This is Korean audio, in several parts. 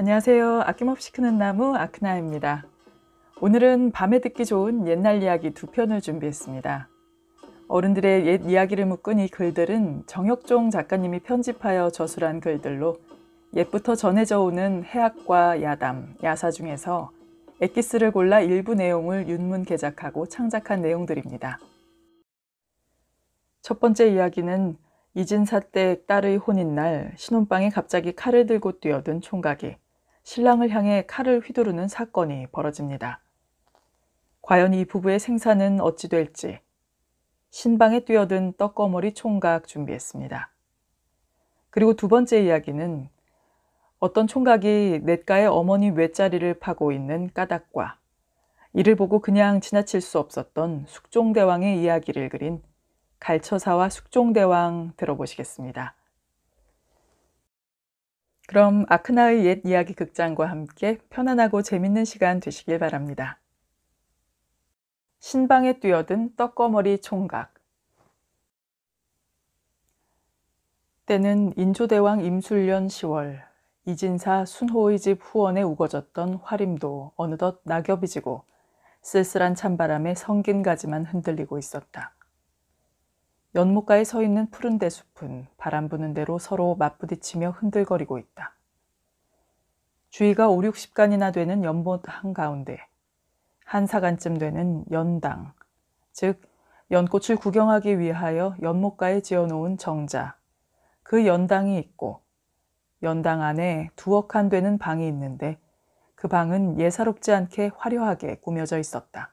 안녕하세요. 아낌없이 크는 나무 아크나입니다. 오늘은 밤에 듣기 좋은 옛날 이야기 두 편을 준비했습니다. 어른들의 옛 이야기를 묶은 이 글들은 정혁종 작가님이 편집하여 저술한 글들로 옛부터 전해져 오는 해학과 야담, 야사 중에서 엑기스를 골라 일부 내용을 윤문 개작하고 창작한 내용들입니다. 첫 번째 이야기는 이진사 때 딸의 혼인 날 신혼방에 갑자기 칼을 들고 뛰어든 총각이 신랑을 향해 칼을 휘두르는 사건이 벌어집니다. 과연 이 부부의 생사는 어찌 될지 신방에 뛰어든 떡거머리 총각 준비했습니다. 그리고 두 번째 이야기는 어떤 총각이 냇가의 어머니 외자리를 파고 있는 까닭과 이를 보고 그냥 지나칠 수 없었던 숙종대왕의 이야기를 그린 갈처사와 숙종대왕 들어보시겠습니다. 그럼 아크나의 옛 이야기 극장과 함께 편안하고 재밌는 시간 되시길 바랍니다. 신방에 뛰어든 떡거머리 총각 때는 인조대왕 임술년 10월 이진사 순호의 집 후원에 우거졌던 화림도 어느덧 낙엽이 지고 쓸쓸한 찬바람에 성긴 가지만 흔들리고 있었다. 연못가에 서 있는 푸른 대숲은 바람 부는 대로 서로 맞부딪히며 흔들거리고 있다. 주위가 5, 60간이나 되는 연못 한가운데 한 사간쯤 되는 연당, 즉 연꽃을 구경하기 위하여 연못가에 지어놓은 정자, 그 연당이 있고 연당 안에 두억 한 되는 방이 있는데 그 방은 예사롭지 않게 화려하게 꾸며져 있었다.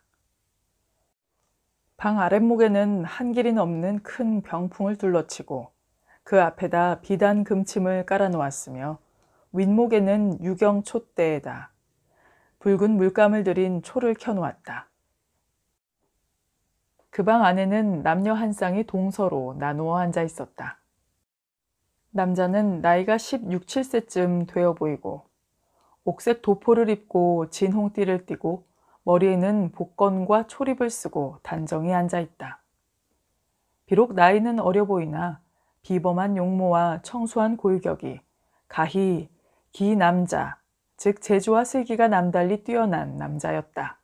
방 아랫목에는 한 길이 넘는 큰 병풍을 둘러치고 그 앞에다 비단 금침을 깔아놓았으며 윗목에는 유경 촛대에다 붉은 물감을 들인 초를 켜놓았다. 그 방 안에는 남녀 한 쌍이 동서로 나누어 앉아 있었다. 남자는 나이가 16, 17세쯤 되어 보이고 옥색 도포를 입고 진 홍띠를 띠고 머리에는 복권과 초립을 쓰고 단정히 앉아 있다. 비록 나이는 어려 보이나 비범한 용모와 청소한 골격이 가히 기 남자, 즉 재주와 슬기가 남달리 뛰어난 남자였다.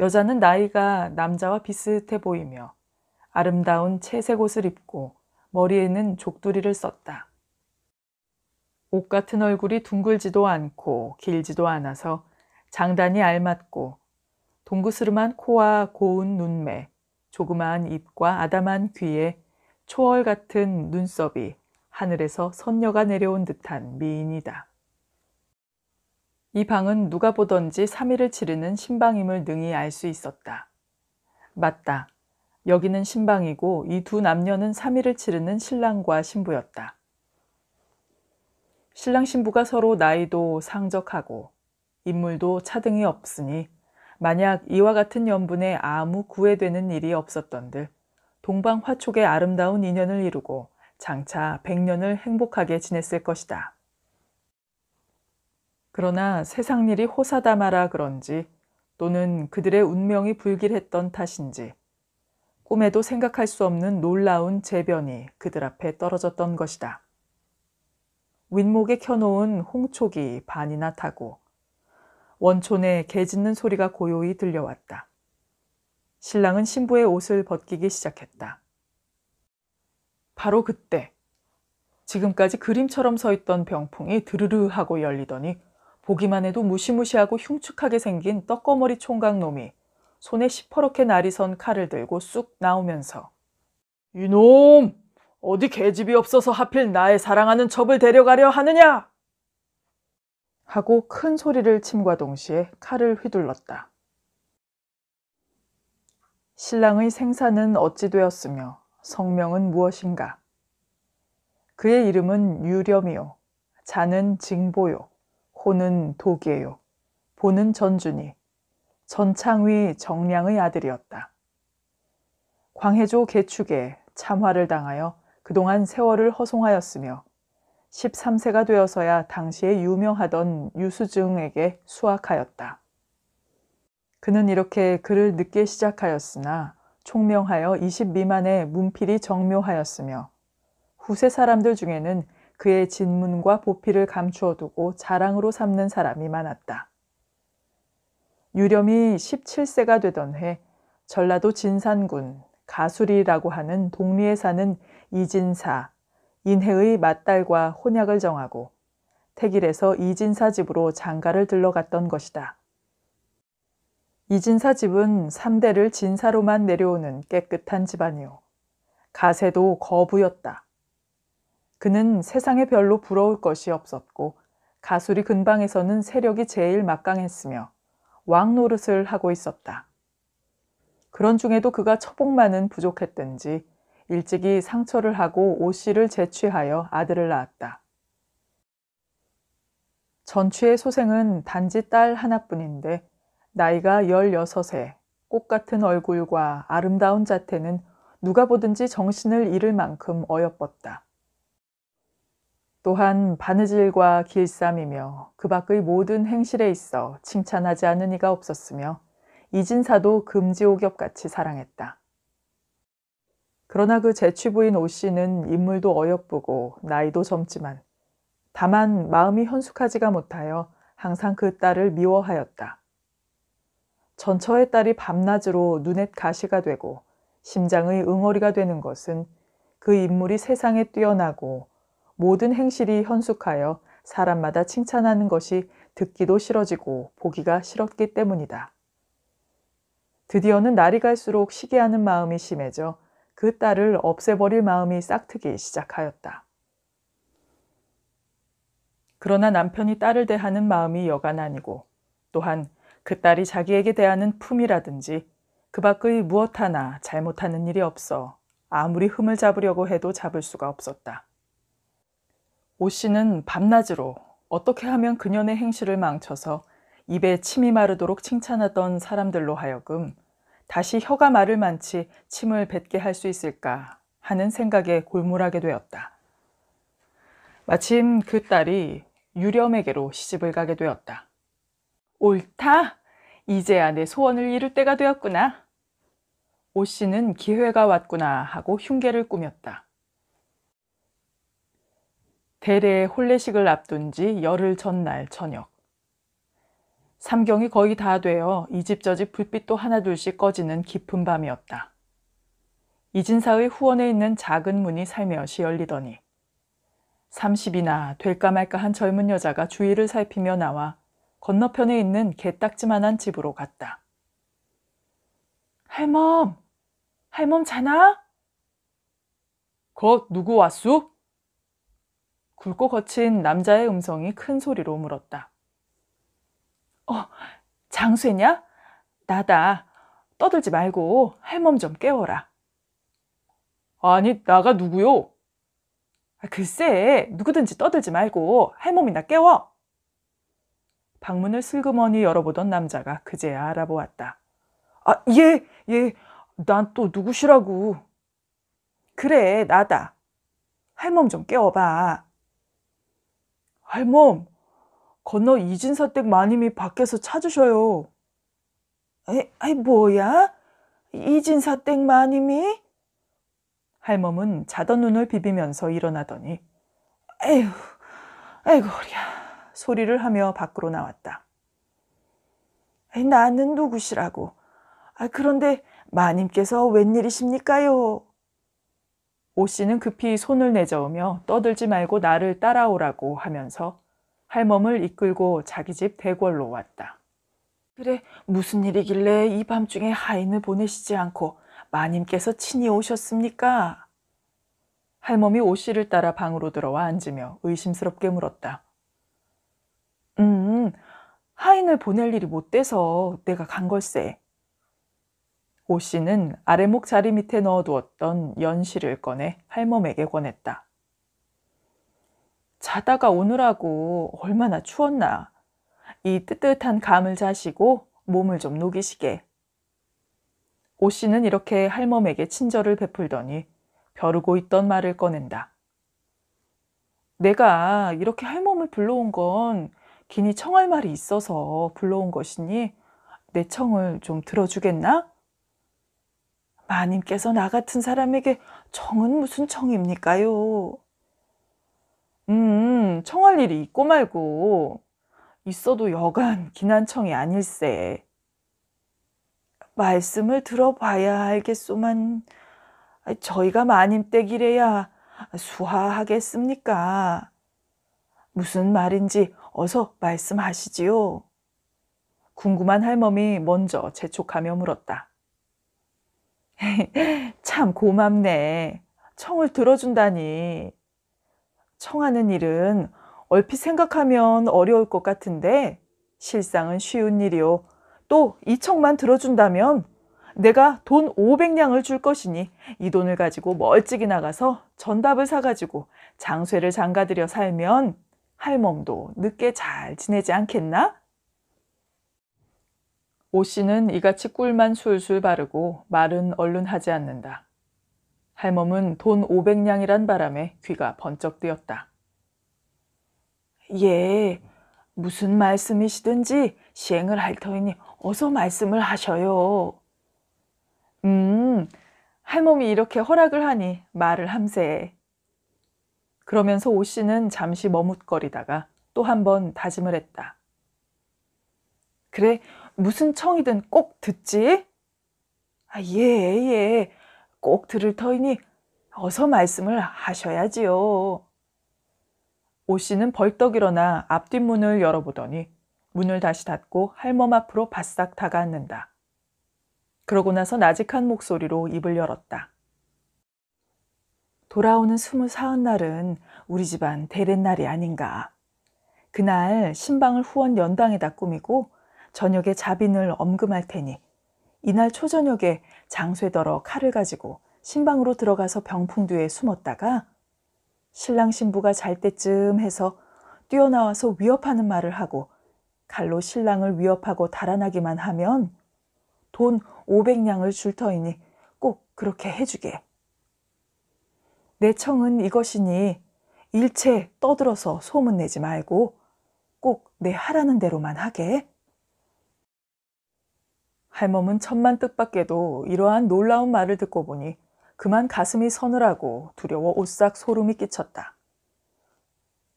여자는 나이가 남자와 비슷해 보이며 아름다운 채색 옷을 입고 머리에는 족두리를 썼다. 옷 같은 얼굴이 둥글지도 않고 길지도 않아서 장단이 알맞고 동그스름한 코와 고운 눈매, 조그마한 입과 아담한 귀에 초월 같은 눈썹이 하늘에서 선녀가 내려온 듯한 미인이다. 이 방은 누가 보던지 3일을 치르는 신방임을 능히 알 수 있었다. 맞다. 여기는 신방이고 이 두 남녀는 3일을 치르는 신랑과 신부였다. 신랑 신부가 서로 나이도 상적하고 인물도 차등이 없으니 만약 이와 같은 연분에 아무 구애되는 일이 없었던들 동방 화촉의 아름다운 인연을 이루고 장차 백년을 행복하게 지냈을 것이다. 그러나 세상 일이 호사다마라 그런지 또는 그들의 운명이 불길했던 탓인지 꿈에도 생각할 수 없는 놀라운 재변이 그들 앞에 떨어졌던 것이다. 윗목에 켜놓은 홍촉이 반이나 타고 원촌에 개 짖는 소리가 고요히 들려왔다. 신랑은 신부의 옷을 벗기기 시작했다. 바로 그때 지금까지 그림처럼 서 있던 병풍이 드르르 하고 열리더니 보기만 해도 무시무시하고 흉측하게 생긴 떡거머리 총각놈이 손에 시퍼렇게 날이 선 칼을 들고 쑥 나오면서 이놈! 어디 개집이 없어서 하필 나의 사랑하는 첩을 데려가려 하느냐! 하고 큰 소리를 침과 동시에 칼을 휘둘렀다. 신랑의 생사는 어찌 되었으며 성명은 무엇인가? 그의 이름은 유렴이요. 자는 징보요. 호는 독이에요 보는 전준이. 전창위 정량의 아들이었다. 광해조 개축에 참화를 당하여 그동안 세월을 허송하였으며 13세가 되어서야 당시에 유명하던 유수증에게 수학하였다. 그는 이렇게 글을 늦게 시작하였으나 총명하여 20 미만의 문필이 정묘하였으며 후세 사람들 중에는 그의 진문과 보필을 감추어 두고 자랑으로 삼는 사람이 많았다. 유렴이 17세가 되던 해 전라도 진산군 가수리라고 하는 동리에 사는 이진사 인해의 맏딸과 혼약을 정하고 태길에서 이진사 집으로 장가를 들러갔던 것이다. 이진사 집은 3대를 진사로만 내려오는 깨끗한 집안이요. 가세도 거부였다. 그는 세상에 별로 부러울 것이 없었고 가수리 근방에서는 세력이 제일 막강했으며 왕 노릇을 하고 있었다. 그런 중에도 그가 처복만은 부족했든지 일찍이 상처를 하고 오 씨를 재취하여 아들을 낳았다. 전취의 소생은 단지 딸 하나뿐인데 나이가 16세, 꽃 같은 얼굴과 아름다운 자태는 누가 보든지 정신을 잃을 만큼 어여뻤다. 또한 바느질과 길쌈이며 그 밖의 모든 행실에 있어 칭찬하지 않은 이가 없었으며 이진사도 금지옥엽같이 사랑했다. 그러나 그 재취부인 오 씨는 인물도 어여쁘고 나이도 젊지만 다만 마음이 현숙하지가 못하여 항상 그 딸을 미워하였다. 전처의 딸이 밤낮으로 눈엣 가시가 되고 심장의 응어리가 되는 것은 그 인물이 세상에 뛰어나고 모든 행실이 현숙하여 사람마다 칭찬하는 것이 듣기도 싫어지고 보기가 싫었기 때문이다. 드디어는 날이 갈수록 시기하는 마음이 심해져 그 딸을 없애버릴 마음이 싹트기 시작하였다. 그러나 남편이 딸을 대하는 마음이 여간 아니고 또한 그 딸이 자기에게 대하는 품이라든지 그 밖의 무엇 하나 잘못하는 일이 없어 아무리 흠을 잡으려고 해도 잡을 수가 없었다. 오 씨는 밤낮으로 어떻게 하면 그년의 행실을 망쳐서 입에 침이 마르도록 칭찬하던 사람들로 하여금 다시 혀가 말을 만치 침을 뱉게 할 수 있을까 하는 생각에 골몰하게 되었다. 마침 그 딸이 유렴에게로 시집을 가게 되었다. 옳다! 이제야 내 소원을 이룰 때가 되었구나. 오 씨는 기회가 왔구나 하고 흉계를 꾸몄다. 대례의 혼례식을 앞둔 지 열흘 전날 저녁. 삼경이 거의 다 되어 이집저집 불빛도 하나둘씩 꺼지는 깊은 밤이었다. 이진사의 후원에 있는 작은 문이 살며시 열리더니 30이나 될까 말까 한 젊은 여자가 주위를 살피며 나와 건너편에 있는 개딱지만한 집으로 갔다. 할멈! 할멈 자나? 거 누구 왔수? 굵고 거친 남자의 음성이 큰 소리로 물었다. 어, 장수했냐? 나다. 떠들지 말고 할멈 좀 깨워라. 아니, 나가 누구요? 아, 글쎄, 누구든지 떠들지 말고 할멈이나 깨워. 방문을 슬그머니 열어보던 남자가 그제야 알아보았다. 아, 예, 예, 난 또 누구시라고. 그래, 나다. 할멈 좀 깨워봐. 할멈, 건너 이진사댁 마님이 밖에서 찾으셔요. 에, 아이 뭐야? 이진사댁 마님이? 할멈은 자던 눈을 비비면서 일어나더니 에휴, 에이구 허리야 소리를 하며 밖으로 나왔다. 에이, 나는 누구시라고? 아, 그런데 마님께서 웬일이십니까요? 오 씨는 급히 손을 내저으며 떠들지 말고 나를 따라오라고 하면서 할멈을 이끌고 자기 집 대궐로 왔다. 그래 무슨 일이길래 이 밤중에 하인을 보내시지 않고 마님께서 친히 오셨습니까? 할멈이 오 씨를 따라 방으로 들어와 앉으며 의심스럽게 물었다. 음, 하인을 보낼 일이 못 돼서 내가 간 걸세. 오 씨는 아래목 자리 밑에 넣어두었던 연실을 꺼내 할멈에게 권했다. 자다가 오느라고 얼마나 추웠나. 이 뜨뜻한 감을 자시고 몸을 좀 녹이시게. 오 씨는 이렇게 할멈에게 친절을 베풀더니 벼르고 있던 말을 꺼낸다. 내가 이렇게 할멈을 불러온 건 기니 청할 말이 있어서 불러온 것이니 내 청을 좀 들어주겠나? 마님께서 나 같은 사람에게 청은 무슨 청입니까요? 음, 청할 일이 있고 말고 있어도 여간 기난청이 아닐세. 말씀을 들어봐야 알겠소만 저희가 마님댁이래야 수하하겠습니까? 무슨 말인지 어서 말씀하시지요. 궁금한 할멈이 먼저 재촉하며 물었다. 참 고맙네. 청을 들어준다니. 청하는 일은 얼핏 생각하면 어려울 것 같은데 실상은 쉬운 일이요. 또이 청만 들어준다면 내가 돈 500냥을 줄 것이니 이 돈을 가지고 멀찍이 나가서 전답을 사가지고 장쇠를 잠가들여 살면 할멈도 늦게 잘 지내지 않겠나? 오 씨는 이같이 꿀만 술술 바르고 말은 얼른 하지 않는다. 할멈은 돈5 0 0 냥이란 바람에 귀가 번쩍 뜨였다. 예, 무슨 말씀이시든지 시행을 할 터이니 어서 말씀을 하셔요. 음, 할멈이 이렇게 허락을 하니 말을 함세해. 그러면서 오 씨는 잠시 머뭇거리다가 또 한 번 다짐을 했다. 그래, 무슨 청이든 꼭 듣지? 아, 예, 예. 꼭 들을 터이니 어서 말씀을 하셔야지요. 오 씨는 벌떡 일어나 앞뒷문을 열어보더니 문을 다시 닫고 할멈 앞으로 바싹 다가앉는다. 그러고 나서 나직한 목소리로 입을 열었다. 돌아오는 스물 사흔날은 우리 집안 대렛날이 아닌가. 그날 신방을 후원 연당에다 꾸미고 저녁에 자빈을 엄금할 테니 이날 초저녁에 장쇠더러 칼을 가지고 신방으로 들어가서 병풍 뒤에 숨었다가 신랑 신부가 잘 때쯤 해서 뛰어나와서 위협하는 말을 하고 칼로 신랑을 위협하고 달아나기만 하면 돈 500냥을 줄 터이니 꼭 그렇게 해주게. 내 청은 이것이니 일체 떠들어서 소문내지 말고 꼭 내 하라는 대로만 하게. 할멈은 천만 뜻밖에도 이러한 놀라운 말을 듣고 보니 그만 가슴이 서늘하고 두려워 오싹 소름이 끼쳤다.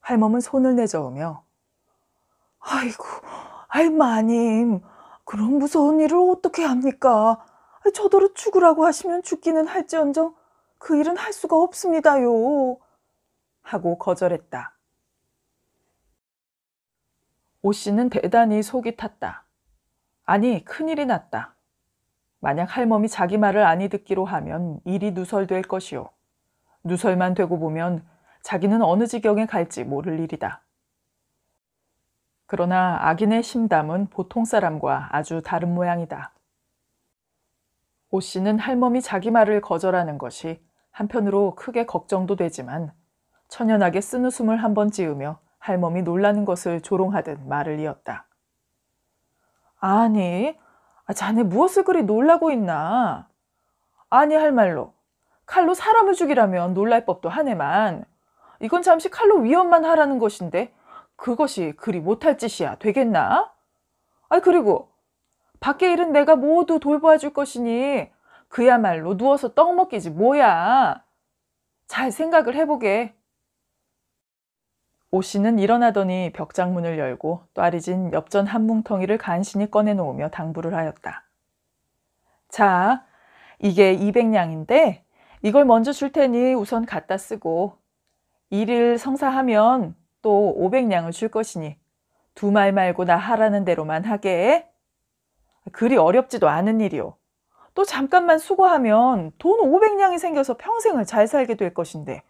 할멈은 손을 내저으며 아이고, 할마님, 그런 무서운 일을 어떻게 합니까? 저더러 죽으라고 하시면 죽기는 할지언정 그 일은 할 수가 없습니다요. 하고 거절했다. 오 씨는 대단히 속이 탔다. 아니, 큰일이 났다. 만약 할멈이 자기 말을 아니 듣기로 하면 일이 누설될 것이오. 누설만 되고 보면 자기는 어느 지경에 갈지 모를 일이다. 그러나 악인의 심담은 보통 사람과 아주 다른 모양이다. 오 씨는 할멈이 자기 말을 거절하는 것이 한편으로 크게 걱정도 되지만 천연하게 쓴 웃음을 한 번지으며 할멈이 놀라는 것을 조롱하듯 말을 이었다. 아니, 아, 자네 무엇을 그리 놀라고 있나? 아니 할 말로 칼로 사람을 죽이라면 놀랄 법도 하네만 이건 잠시 칼로 위험만 하라는 것인데 그것이 그리 못할 짓이야 되겠나? 아 그리고 밖에 일은 내가 모두 돌보아 줄 것이니 그야말로 누워서 떡 먹기지 뭐야. 잘 생각을 해보게. 오 씨는 일어나더니 벽장문을 열고 또아리진 엽전 한 뭉텅이를 간신히 꺼내놓으며 당부를 하였다. 자, 이게 200냥인데 이걸 먼저 줄 테니 우선 갖다 쓰고 일을 성사하면 또 500냥을 줄 것이니 두 말 말고 나 하라는 대로만 하게. 그리 어렵지도 않은 일이오. 또 잠깐만 수고하면 돈 500냥이 생겨서 평생을 잘 살게 될 것인데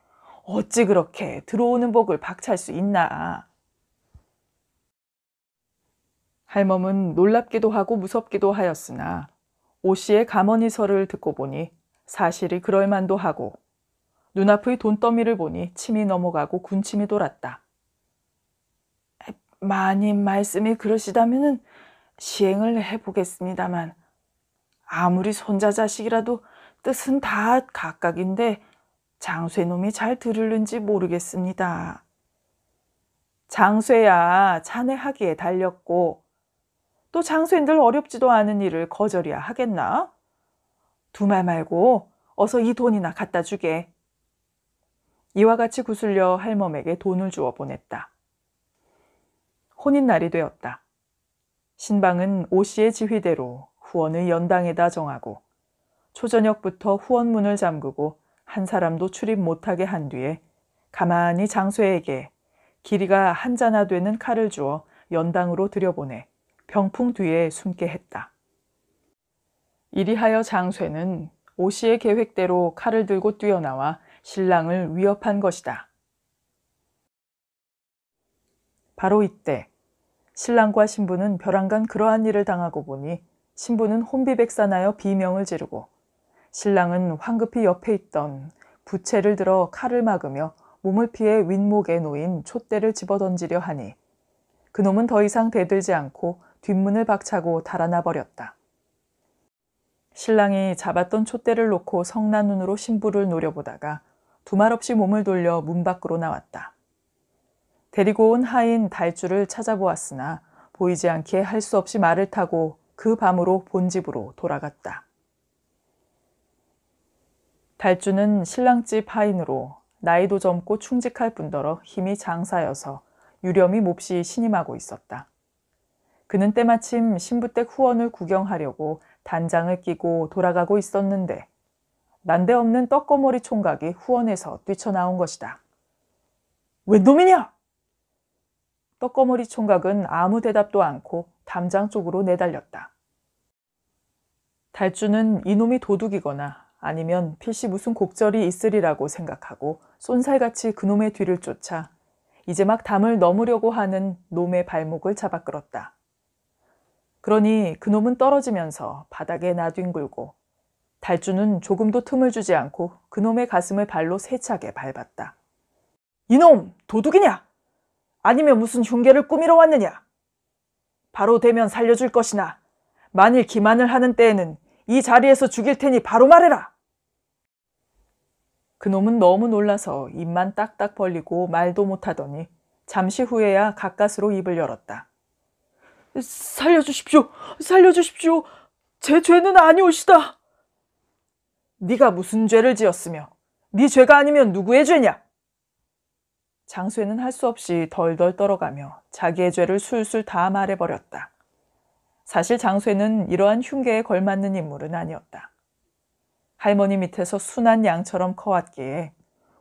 어찌 그렇게 들어오는 복을 박찰 수 있나. 할멈은 놀랍기도 하고 무섭기도 하였으나 오 씨의 가언이설을 듣고 보니 사실이 그럴만도 하고 눈앞의 돈더미를 보니 침이 넘어가고 군침이 돌았다. 마님 말씀이 그러시다면 시행을 해보겠습니다만 아무리 손자 자식이라도 뜻은 다 각각인데 장쇠놈이 잘 들을는지 모르겠습니다. 장쇠야 자네하기에 달렸고 또 장쇠인들 어렵지도 않은 일을 거절이야 하겠나? 두 말 말고 어서 이 돈이나 갖다 주게. 이와 같이 구슬려 할멈에게 돈을 주어 보냈다. 혼인날이 되었다. 신방은 오씨의 지휘대로 후원을 연당에다 정하고 초저녁부터 후원문을 잠그고 한 사람도 출입 못하게 한 뒤에 가만히 장수에게 길이가 한 자나 되는 칼을 주어 연당으로 들여보내 병풍 뒤에 숨게 했다. 이리하여 장쇠는 오씨의 계획대로 칼을 들고 뛰어나와 신랑을 위협한 것이다. 바로 이때 신랑과 신부는 벼랑간 그러한 일을 당하고 보니 신부는 혼비백산하여 비명을 지르고 신랑은 황급히 옆에 있던 부채를 들어 칼을 막으며 몸을 피해 윗목에 놓인 촛대를 집어던지려 하니 그놈은 더 이상 대들지 않고 뒷문을 박차고 달아나 버렸다. 신랑이 잡았던 촛대를 놓고 성난 눈으로 신부를 노려보다가 두말 없이 몸을 돌려 문 밖으로 나왔다. 데리고 온 하인 달주를 찾아보았으나 보이지 않게할 수 없이 말을 타고 그 밤으로 본집으로 돌아갔다. 달주는 신랑집 하인으로 나이도 젊고 충직할 뿐더러 힘이 장사여서 유렴이 몹시 신임하고 있었다. 그는 때마침 신부댁 후원을 구경하려고 단장을 끼고 돌아가고 있었는데 난데없는 떡거머리 총각이 후원에서 뛰쳐나온 것이다. 웬 놈이냐? 떡거머리 총각은 아무 대답도 않고 담장 쪽으로 내달렸다. 달주는 이놈이 도둑이거나 아니면 필시 무슨 곡절이 있으리라고 생각하고 쏜살같이 그놈의 뒤를 쫓아 이제 막 담을 넘으려고 하는 놈의 발목을 잡아 끌었다. 그러니 그놈은 떨어지면서 바닥에 나뒹굴고 달주는 조금도 틈을 주지 않고 그놈의 가슴을 발로 세차게 밟았다. 이놈 도둑이냐? 아니면 무슨 흉계를 꾸미러 왔느냐? 바로 되면 살려줄 것이나 만일 기만을 하는 때에는 이 자리에서 죽일 테니 바로 말해라! 그놈은 너무 놀라서 입만 딱딱 벌리고 말도 못하더니 잠시 후에야 가까스로 입을 열었다. 살려주십시오. 살려주십시오. 제 죄는 아니옳시다 네가 무슨 죄를 지었으며 네 죄가 아니면 누구의 죄냐? 장수에는 할 수 없이 덜덜 떨어가며 자기의 죄를 술술 다 말해버렸다. 사실 장쇠는 이러한 흉계에 걸맞는 인물은 아니었다. 할머니 밑에서 순한 양처럼 커왔기에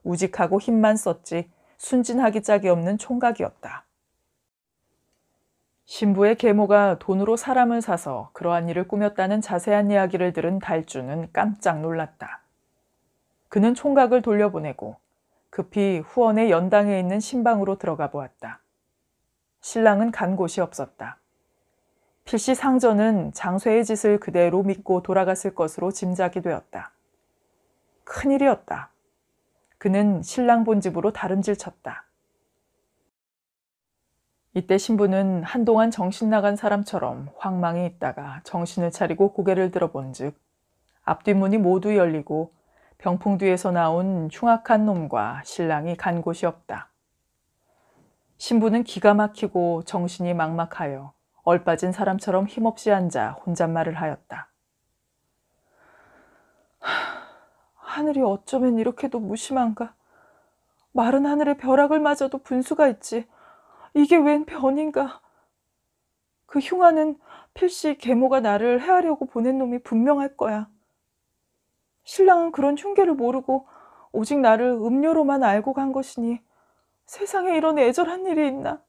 우직하고 힘만 썼지 순진하기 짝이 없는 총각이었다. 신부의 계모가 돈으로 사람을 사서 그러한 일을 꾸몄다는 자세한 이야기를 들은 달주는 깜짝 놀랐다. 그는 총각을 돌려보내고 급히 후원의 연당에 있는 신방으로 들어가 보았다. 신랑은 간 곳이 없었다. 필시 상전은 장수의 짓을 그대로 믿고 돌아갔을 것으로 짐작이 되었다. 큰일이었다. 그는 신랑 본 집으로 다름질쳤다. 이때 신부는 한동안 정신 나간 사람처럼 황망해 있다가 정신을 차리고 고개를 들어본즉 앞뒷문이 모두 열리고 병풍 뒤에서 나온 흉악한 놈과 신랑이 간 곳이 없다. 신부는 기가 막히고 정신이 막막하여 얼빠진 사람처럼 힘없이 앉아 혼잣말을 하였다. 하늘이 어쩌면 이렇게도 무심한가? 마른 하늘에 벼락을 맞아도 분수가 있지. 이게 웬 변인가? 그흉아는 필시 계모가 나를 해하려고 보낸 놈이 분명할 거야. 신랑은 그런 흉계를 모르고 오직 나를 음료로만 알고 간 것이니 세상에 이런 애절한 일이 있나?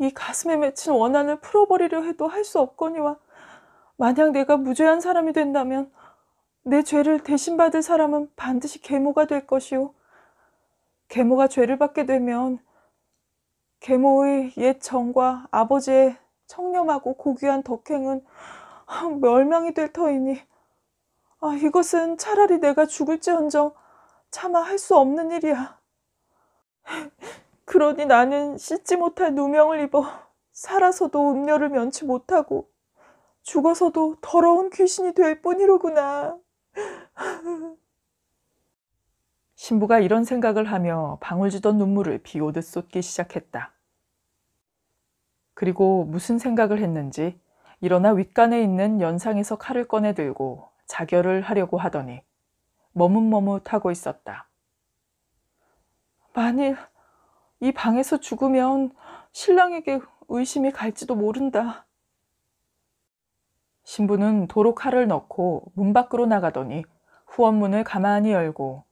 이 가슴에 맺힌 원한을 풀어버리려 해도 할 수 없거니와 만약 내가 무죄한 사람이 된다면 내 죄를 대신받을 사람은 반드시 계모가 될것이오 계모가 죄를 받게 되면 계모의 옛 정과 아버지의 청렴하고 고귀한 덕행은 멸망이 될 터이니 아, 이것은 차라리 내가 죽을지언정 차마 할 수 없는 일이야. 그러니 나는 씻지 못할 누명을 입어 살아서도 음녀를 면치 못하고 죽어서도 더러운 귀신이 될 뿐이로구나. 신부가 이런 생각을 하며 방울지던 눈물을 비오듯 쏟기 시작했다. 그리고 무슨 생각을 했는지 일어나 윗간에 있는 연상에서 칼을 꺼내 들고 자결을 하려고 하더니 머뭇머뭇하고 있었다. 만일 이 방에서 죽으면 신랑에게 의심이 갈지도 모른다. 신부는 도로 칼을 넣고 문 밖으로 나가더니 후원문을 가만히 열고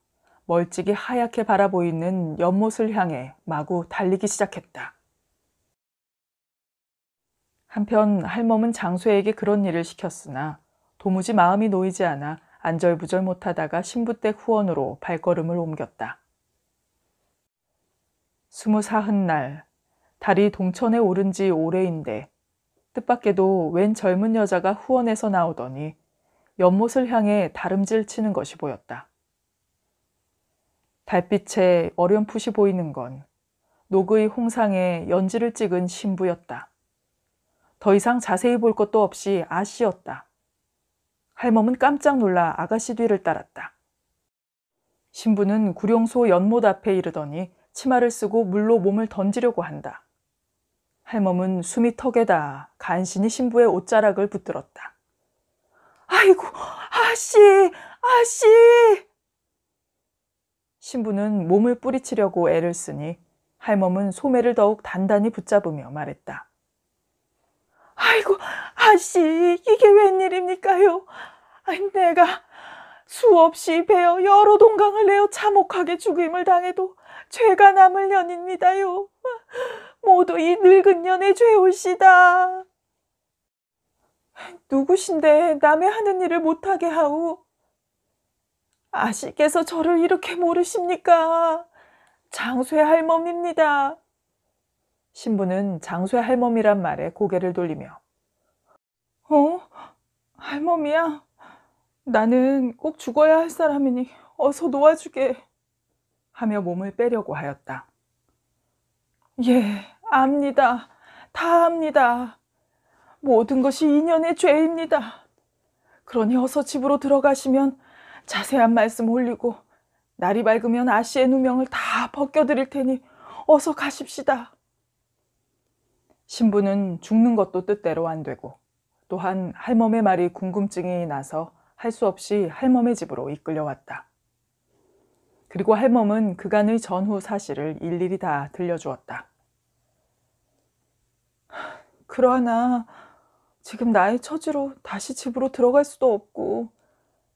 멀찍이 하얗게 바라보이는 연못을 향해 마구 달리기 시작했다. 한편 할멈은 장수에게 그런 일을 시켰으나 도무지 마음이 놓이지 않아 안절부절 못하다가 신부댁 후원으로 발걸음을 옮겼다. 스무사흔 날 달이 동천에 오른 지 오래인데 뜻밖에도 웬 젊은 여자가 후원에서 나오더니 연못을 향해 다름질 치는 것이 보였다. 달빛에 어렴풋이 보이는 건 녹의 홍상에 연지를 찍은 신부였다. 더 이상 자세히 볼 것도 없이 아씨였다. 할멈은 깜짝 놀라 아가씨 뒤를 따랐다. 신부는 구룡소 연못 앞에 이르더니 치마를 쓰고 물로 몸을 던지려고 한다. 할멈은 숨이 턱에다 간신히 신부의 옷자락을 붙들었다. 아이고, 아씨, 아씨! 신부는 몸을 뿌리치려고 애를 쓰니 할멈은 소매를 더욱 단단히 붙잡으며 말했다. 아이고, 아씨, 이게 웬일입니까요? 내가 수없이 베어 여러 동강을 내어 참혹하게 죽임을 당해도 죄가 남을 년입니다요. 모두 이 늙은 년의 죄올시다. 누구신데 남의 하는 일을 못하게 하오 아씨께서 저를 이렇게 모르십니까? 장수의 할멈입니다. 신부는 장수의 할멈이란 말에 고개를 돌리며 어? 할멈이야? 나는 꼭 죽어야 할 사람이니 어서 놓아주게. 하며 몸을 빼려고 하였다. 예, 압니다. 다 압니다. 모든 것이 인연의 죄입니다. 그러니 어서 집으로 들어가시면 자세한 말씀 올리고 날이 밝으면 아씨의 누명을 다 벗겨드릴 테니 어서 가십시다. 신부는 죽는 것도 뜻대로 안 되고 또한 할멈의 말이 궁금증이 나서 할 수 없이 할멈의 집으로 이끌려왔다. 그리고 할멈은 그간의 전후 사실을 일일이 다 들려주었다. 그러하나 지금 나의 처지로 다시 집으로 들어갈 수도 없고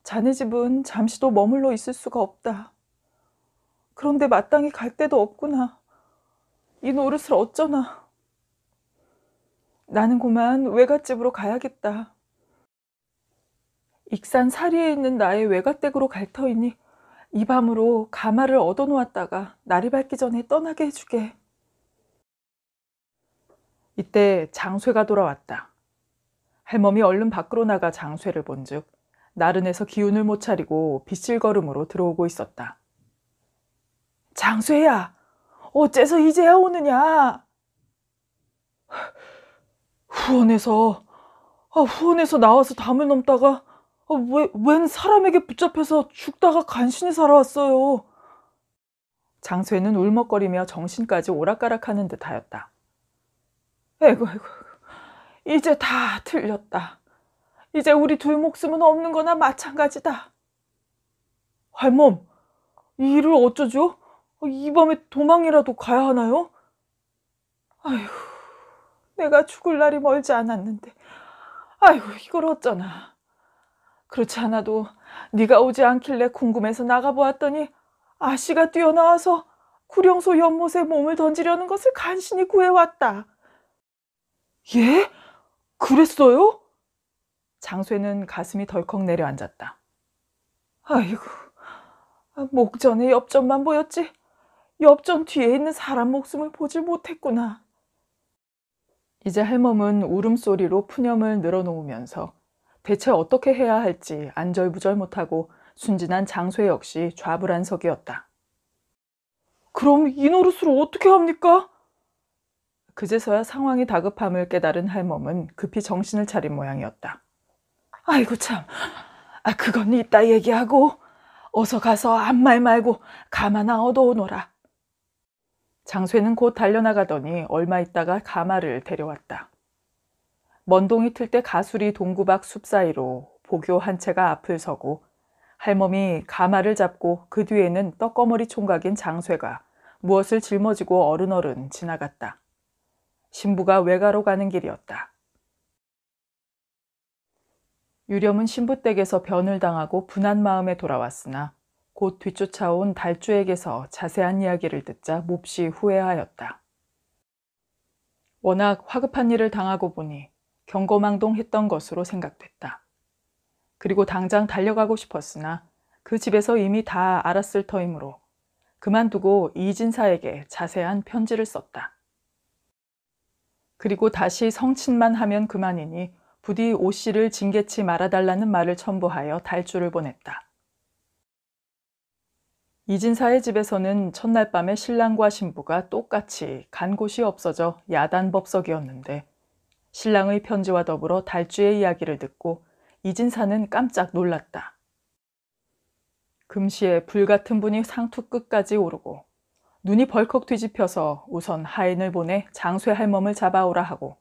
자네 집은 잠시도 머물러 있을 수가 없다. 그런데 마땅히 갈 데도 없구나. 이 노릇을 어쩌나. 나는 그만 외갓집으로 가야겠다. 익산 사리에 있는 나의 외갓댁으로 갈 터이니 이 밤으로 가마를 얻어놓았다가 날이 밝기 전에 떠나게 해주게. 이때 장쇠가 돌아왔다. 할멈이 얼른 밖으로 나가 장쇠를 본즉 나른해서 기운을 못 차리고 빗질걸음으로 들어오고 있었다. 장쇠야, 어째서 이제야 오느냐? 후원에서, 아, 후원에서 나와서 담을 넘다가 어, 왜, 웬 사람에게 붙잡혀서 죽다가 간신히 살아왔어요. 장수에는 울먹거리며 정신까지 오락가락하는 듯하였다. 에이구 에이구 이제 다 틀렸다. 이제 우리 둘 목숨은 없는 거나 마찬가지다. 할멈, 이 일을 어쩌죠? 어, 이 밤에 도망이라도 가야 하나요? 아휴, 내가 죽을 날이 멀지 않았는데. 아휴 이걸 어쩌나. 그렇지 않아도 네가 오지 않길래 궁금해서 나가보았더니 아씨가 뛰어나와서 구령소 연못에 몸을 던지려는 것을 간신히 구해왔다. 예? 그랬어요? 장쇠는 가슴이 덜컥 내려앉았다. 아이고, 목전에 옆전만 보였지. 옆전 뒤에 있는 사람 목숨을 보질 못했구나. 이제 할멈은 울음소리로 푸념을 늘어놓으면서 대체 어떻게 해야 할지 안절부절 못하고 순진한 장쇠 역시 좌불안석이었다. 그럼 이 노릇으로 어떻게 합니까? 그제서야 상황이 다급함을 깨달은 할멈은 급히 정신을 차린 모양이었다. 아이고 참, 아 그건 이따 얘기하고 어서 가서 아말 말고 가마나 얻어오너라. 장쇠는 곧 달려나가더니 얼마 있다가 가마를 데려왔다. 먼동이 틀 때가수리 동구박 숲 사이로 보교 한 채가 앞을 서고 할멈이 가마를 잡고 그 뒤에는 떡거머리 총각인 장쇠가 무엇을 짊어지고 어른어른 지나갔다. 신부가 외가로 가는 길이었다. 유렴은 신부댁에서 변을 당하고 분한 마음에 돌아왔으나 곧 뒤쫓아온 달주에게서 자세한 이야기를 듣자 몹시 후회하였다. 워낙 화급한 일을 당하고 보니 경거망동했던 것으로 생각됐다. 그리고 당장 달려가고 싶었으나 그 집에서 이미 다 알았을 터이므로 그만두고 이진사에게 자세한 편지를 썼다. 그리고 다시 성친만 하면 그만이니 부디 오 씨를 징계치 말아달라는 말을 첨부하여 달주를 보냈다. 이진사의 집에서는 첫날 밤에 신랑과 신부가 똑같이 간 곳이 없어져 야단법석이었는데 신랑의 편지와 더불어 달쥐의 이야기를 듣고 이진사는 깜짝 놀랐다. 금시에 불같은 분이 상투 끝까지 오르고 눈이 벌컥 뒤집혀서 우선 하인을 보내 장쇠 할멈을 잡아오라 하고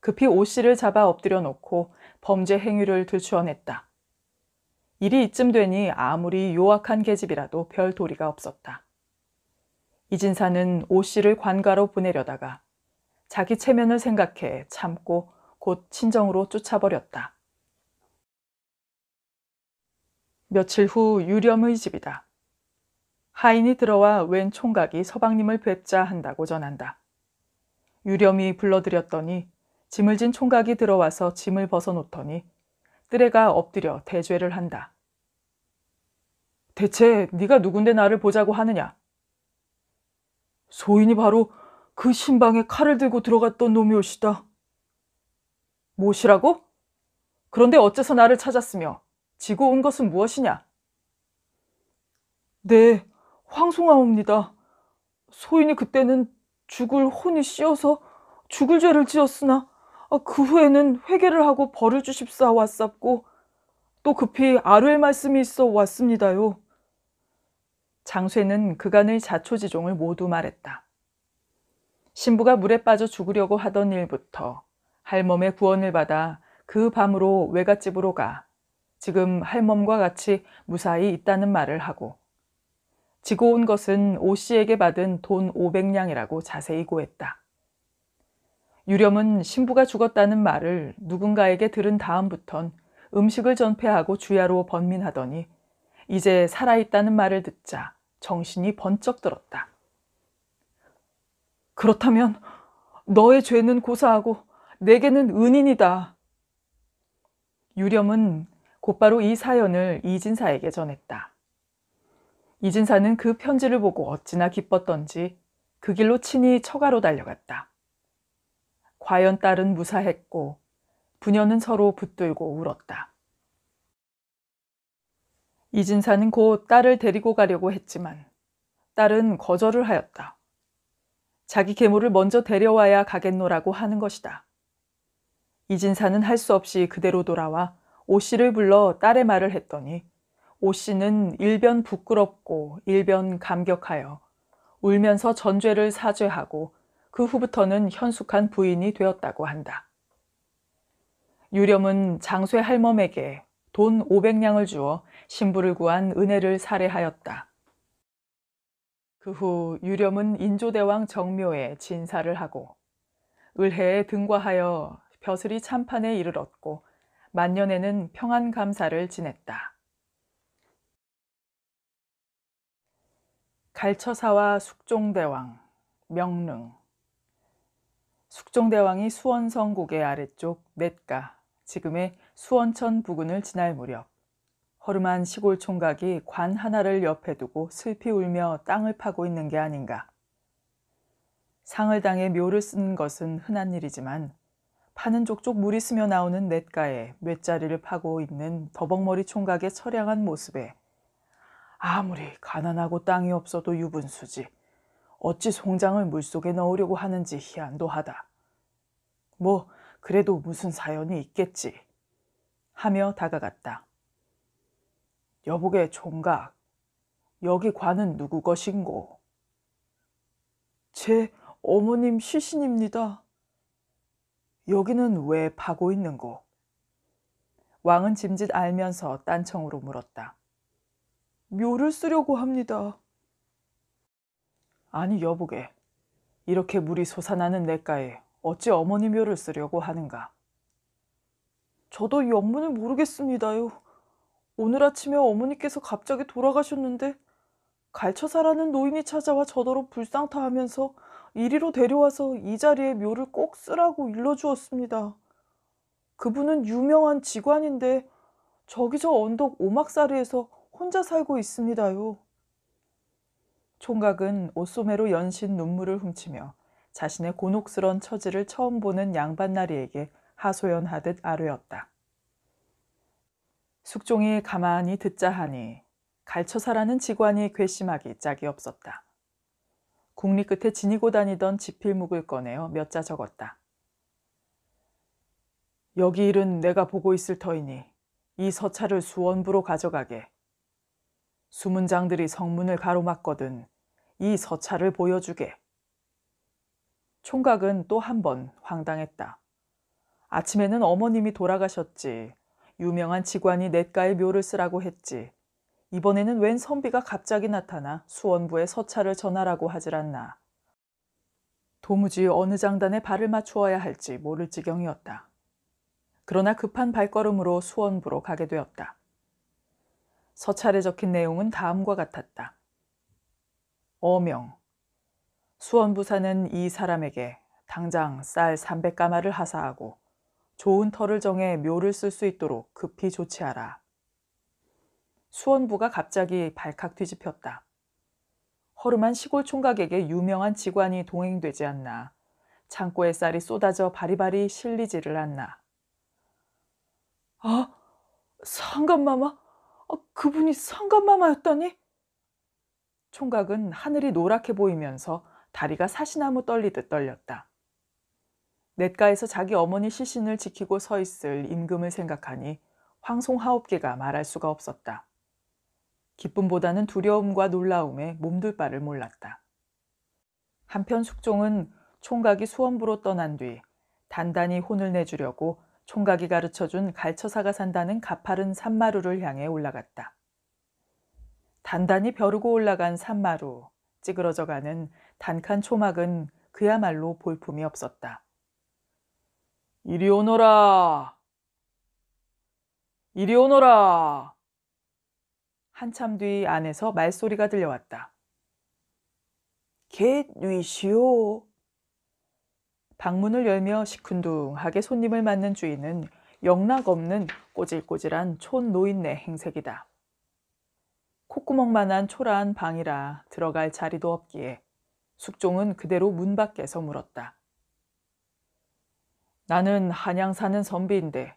급히 오 씨를 잡아 엎드려 놓고 범죄 행위를 들추어냈다. 일이 이쯤 되니 아무리 요악한 계집이라도 별 도리가 없었다. 이진사는 오 씨를 관가로 보내려다가 자기 체면을 생각해 참고 곧 친정으로 쫓아버렸다. 며칠 후 유렴의 집이다. 하인이 들어와 웬 총각이 서방님을 뵙자 한다고 전한다. 유렴이 불러들였더니 짐을 진 총각이 들어와서 짐을 벗어놓더니 뜨레가 엎드려 대죄를 한다. 대체 네가 누군데 나를 보자고 하느냐? 소인이 바로 그 신방에 칼을 들고 들어갔던 놈이 옳시다. 무엇이라고? 그런데 어째서 나를 찾았으며 지고 온 것은 무엇이냐? 네, 황송하옵니다. 소인이 그때는 죽을 혼이 씌어서 죽을 죄를 지었으나 아, 그 후에는 회개를 하고 벌을 주십사 왔었고 또 급히 아뢰 말씀이 있어 왔습니다요. 장쇠는 그간의 자초지종을 모두 말했다. 신부가 물에 빠져 죽으려고 하던 일부터 할멈의 구원을 받아 그 밤으로 외갓집으로 가 지금 할멈과 같이 무사히 있다는 말을 하고 지고 온 것은 오 씨에게 받은 돈 500냥이라고 자세히 고했다. 유렴은 신부가 죽었다는 말을 누군가에게 들은 다음부턴 음식을 전폐하고 주야로 번민하더니 이제 살아있다는 말을 듣자 정신이 번쩍 들었다. 그렇다면 너의 죄는 고사하고 내게는 은인이다. 유렴은 곧바로 이 사연을 이진사에게 전했다. 이진사는 그 편지를 보고 어찌나 기뻤던지 그 길로 친히 처가로 달려갔다. 과연 딸은 무사했고 부녀는 서로 붙들고 울었다. 이진사는 곧 딸을 데리고 가려고 했지만 딸은 거절을 하였다. 자기 괴물을 먼저 데려와야 가겠노라고 하는 것이다. 이진사는 할 수 없이 그대로 돌아와 오 씨를 불러 딸의 말을 했더니 오 씨는 일변 부끄럽고 일변 감격하여 울면서 전죄를 사죄하고 그 후부터는 현숙한 부인이 되었다고 한다. 유렴은 장쇠 할멈에게 돈 500냥을 주어 신부를 구한 은혜를 살해하였다. 그후 유렴은 인조대왕 정묘에 진사를 하고 을해에 등과하여 벼슬이 참판에 이르렀고 만년에는 평안감사를 지냈다. 갈처사와 숙종대왕, 명릉 숙종대왕이 수원성국의 아래쪽 넷가, 지금의 수원천 부근을 지날 무렵 허름한 시골 총각이 관 하나를 옆에 두고 슬피 울며 땅을 파고 있는 게 아닌가. 상을 당해 묘를 쓴 것은 흔한 일이지만 파는 족족 물이 스며 나오는 냇가에 맷자리를 파고 있는 더벅머리 총각의 처량한 모습에 아무리 가난하고 땅이 없어도 유분수지 어찌 송장을 물속에 넣으려고 하는지 희한도 하다. 뭐 그래도 무슨 사연이 있겠지 하며 다가갔다. 여보게 총각, 여기 관은 누구 것인고? 제 어머님 시신입니다. 여기는 왜 파고 있는고? 왕은 짐짓 알면서 딴청으로 물었다. 묘를 쓰려고 합니다. 아니 여보게, 이렇게 물이 솟아나는 내가에 어찌 어머니 묘를 쓰려고 하는가? 저도 영문을 모르겠습니다요. 오늘 아침에 어머니께서 갑자기 돌아가셨는데 갈처사라는 노인이 찾아와 저더러 불쌍타하면서 이리로 데려와서 이 자리에 묘를 꼭 쓰라고 일러주었습니다. 그분은 유명한 지관인데 저기 저 언덕 오막사리에서 혼자 살고 있습니다요. 총각은 옷소매로 연신 눈물을 훔치며 자신의 곤혹스런 처지를 처음 보는 양반나리에게 하소연하듯 아뢰었다. 숙종이 가만히 듣자 하니 갈쳐사라는 지관이 괘씸하기 짝이 없었다. 국리 끝에 지니고 다니던 지필묵을 꺼내어 몇 자 적었다. 여기 일은 내가 보고 있을 터이니 이 서차를 수원부로 가져가게. 수문장들이 성문을 가로막거든 이 서차를 보여주게. 총각은 또 한 번 황당했다. 아침에는 어머님이 돌아가셨지 유명한 직관이 냇가에 묘를 쓰라고 했지. 이번에는 웬 선비가 갑자기 나타나 수원부에 서찰을 전하라고 하질 않나. 도무지 어느 장단에 발을 맞추어야 할지 모를 지경이었다. 그러나 급한 발걸음으로 수원부로 가게 되었다. 서찰에 적힌 내용은 다음과 같았다. 어명. 수원부사는 이 사람에게 당장 쌀 300가마를 하사하고 좋은 터를 정해 묘를 쓸 수 있도록 급히 조치하라. 수원부가 갑자기 발칵 뒤집혔다. 허름한 시골 총각에게 유명한 직관이 동행되지 않나. 창고에 쌀이 쏟아져 바리바리 실리지를 않나. 아, 상감마마? 아, 그분이 상감마마였다니? 총각은 하늘이 노랗게 보이면서 다리가 사시나무 떨리듯 떨렸다. 냇가에서 자기 어머니 시신을 지키고 서 있을 임금을 생각하니 황송하옵기가 말할 수가 없었다. 기쁨보다는 두려움과 놀라움에 몸둘 바를 몰랐다. 한편 숙종은 총각이 수원부로 떠난 뒤 단단히 혼을 내주려고 총각이 가르쳐준 갈처사가 산다는 가파른 산마루를 향해 올라갔다. 단단히 벼르고 올라간 산마루, 찌그러져가는 단칸 초막은 그야말로 볼품이 없었다. 이리 오너라. 이리 오너라. 한참 뒤 안에서 말소리가 들려왔다. 겟위시오. 방문을 열며 시큰둥하게 손님을 맞는 주인은 영락 없는 꼬질꼬질한 촌 노인네 행색이다. 콧구멍만한 초라한 방이라 들어갈 자리도 없기에 숙종은 그대로 문 밖에서 물었다. 나는 한양 사는 선비인데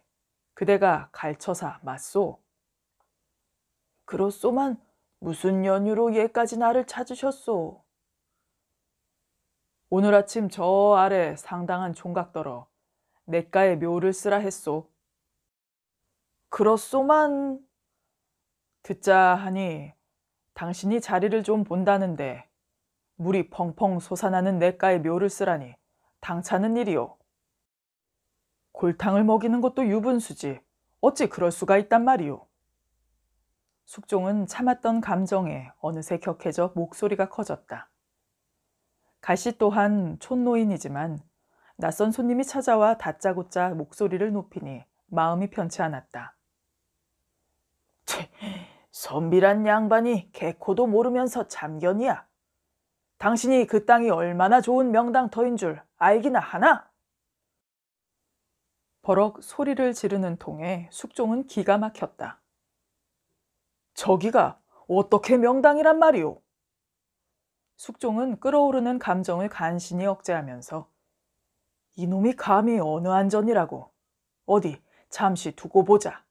그대가 갈처사 맞소? 그렇소만 무슨 연유로 예까지 나를 찾으셨소? 오늘 아침 저 아래 상당한 종각더러 내가에 묘를 쓰라 했소. 그렇소만 듣자 하니 당신이 자리를 좀 본다는데 물이 펑펑 솟아나는 내가에 묘를 쓰라니 당차는 일이오. 골탕을 먹이는 것도 유분수지 어찌 그럴 수가 있단 말이오. 숙종은 참았던 감정에 어느새 격해져 목소리가 커졌다. 가시 또한 촌노인이지만 낯선 손님이 찾아와 다짜고짜 목소리를 높이니 마음이 편치 않았다. 선비란 양반이 개코도 모르면서 잠견이야 당신이 그 땅이 얼마나 좋은 명당터인 줄 알기나 하나? 버럭 소리를 지르는 통에 숙종은 기가 막혔다. 저기가 어떻게 명당이란 말이오? 숙종은 끓어오르는 감정을 간신히 억제하면서 이놈이 감히 어느 안전이라고 어디 잠시 두고 보자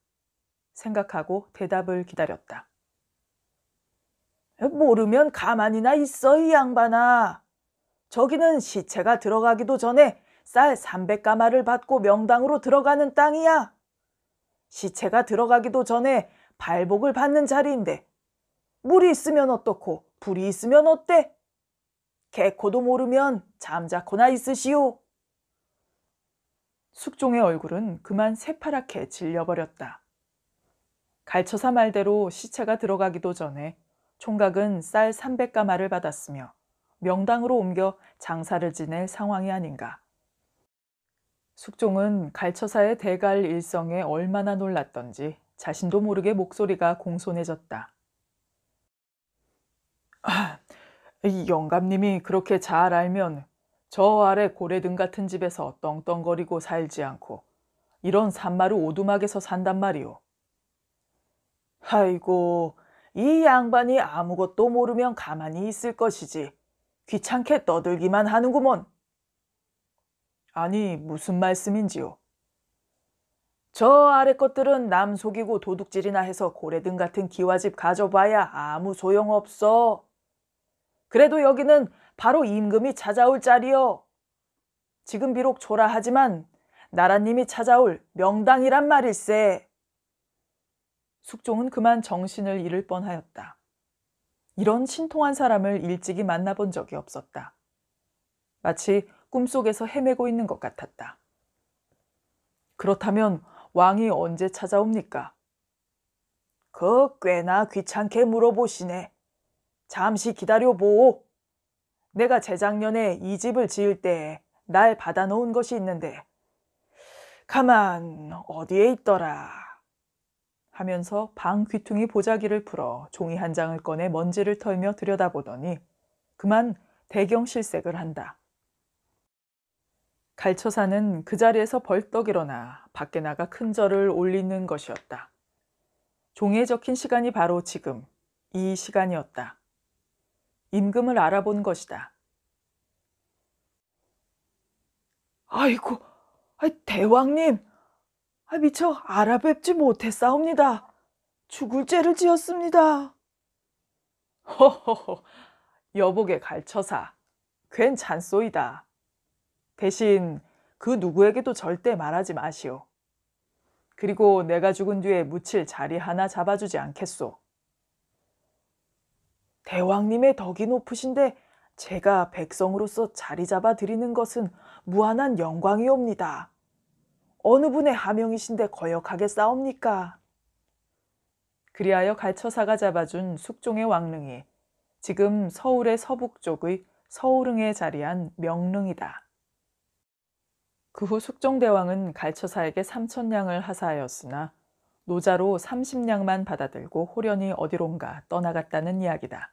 생각하고 대답을 기다렸다. 모르면 가만히나 있어 이 양반아. 저기는 시체가 들어가기도 전에 쌀 300가마를 받고 명당으로 들어가는 땅이야. 시체가 들어가기도 전에 발복을 받는 자리인데 물이 있으면 어떻고 불이 있으면 어때? 개코도 모르면 잠자코나 있으시오. 숙종의 얼굴은 그만 새파랗게 질려버렸다. 갈처사 말대로 시체가 들어가기도 전에 총각은 쌀 300가마를 받았으며 명당으로 옮겨 장사를 지낼 상황이 아닌가. 숙종은 갈처사의 대갈 일성에 얼마나 놀랐던지 자신도 모르게 목소리가 공손해졌다. 아, 이 영감님이 그렇게 잘 알면 저 아래 고래등 같은 집에서 떵떵거리고 살지 않고 이런 산마루 오두막에서 산단 말이오. 아이고, 이 양반이 아무것도 모르면 가만히 있을 것이지. 귀찮게 떠들기만 하는구먼. 아니, 무슨 말씀인지요? 저 아래 것들은 남 속이고 도둑질이나 해서 고래등 같은 기와집 가져봐야 아무 소용없어. 그래도 여기는 바로 임금이 찾아올 자리요 지금 비록 초라하지만 나라님이 찾아올 명당이란 말일세. 숙종은 그만 정신을 잃을 뻔하였다. 이런 신통한 사람을 일찍이 만나본 적이 없었다. 마치 꿈속에서 헤매고 있는 것 같았다. 그렇다면 왕이 언제 찾아옵니까? 그 꽤나 귀찮게 물어보시네. 잠시 기다려보오. 내가 재작년에 이 집을 지을 때 날 받아놓은 것이 있는데 가만 어디에 있더라 하면서 방 귀퉁이 보자기를 풀어 종이 한 장을 꺼내 먼지를 털며 들여다보더니 그만 대경 실색을 한다. 갈처사는 그 자리에서 벌떡 일어나 밖에 나가 큰 절을 올리는 것이었다. 종에 적힌 시간이 바로 지금 이 시간이었다. 임금을 알아본 것이다. 아이고, 대왕님, 아, 미처 알아뵙지 못했사옵니다. 죽을 죄를 지었습니다. 허허허, 여복의 갈처사, 괜찮소이다. 대신 그 누구에게도 절대 말하지 마시오. 그리고 내가 죽은 뒤에 묻힐 자리 하나 잡아주지 않겠소. 대왕님의 덕이 높으신데 제가 백성으로서 자리 잡아 드리는 것은 무한한 영광이옵니다. 어느 분의 하명이신데 거역하게 싸웁니까? 그리하여 갈처사가 잡아준 숙종의 왕릉이 지금 서울의 서북쪽의 서울릉에 자리한 명릉이다. 그후 숙종대왕은 갈처사에게 3천냥을 하사하였으나 노자로 3 0냥만 받아들고 호련히 어디론가 떠나갔다는 이야기다.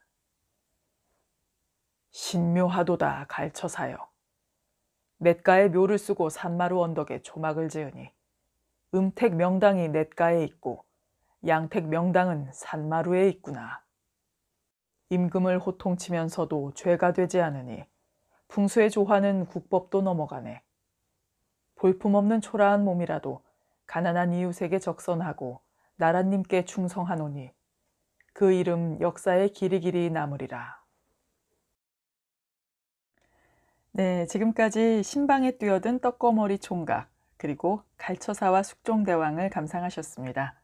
신묘하도다 갈처사여. 맷가에 묘를 쓰고 산마루 언덕에 조막을 지으니 음택 명당이 냇가에 있고 양택 명당은 산마루에 있구나. 임금을 호통치면서도 죄가 되지 않으니 풍수의 조화는 국법도 넘어가네. 볼품없는 초라한 몸이라도 가난한 이웃에게 적선하고 나라님께 충성하노니 그 이름 역사에 길이 길이 남으리라. 네, 지금까지 신방에 뛰어든 떡거머리 총각 그리고 갈처사와 숙종대왕을 감상하셨습니다.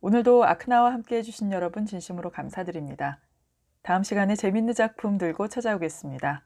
오늘도 아크나와 함께 해주신 여러분 진심으로 감사드립니다. 다음 시간에 재밌는 작품 들고 찾아오겠습니다.